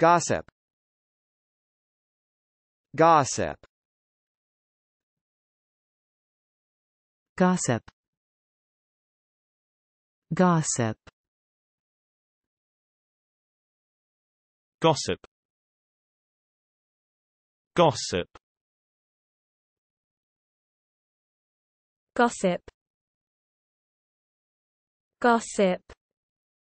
Gossip Gossip Gossip Gossip Gossip Gossip Gossip Gossip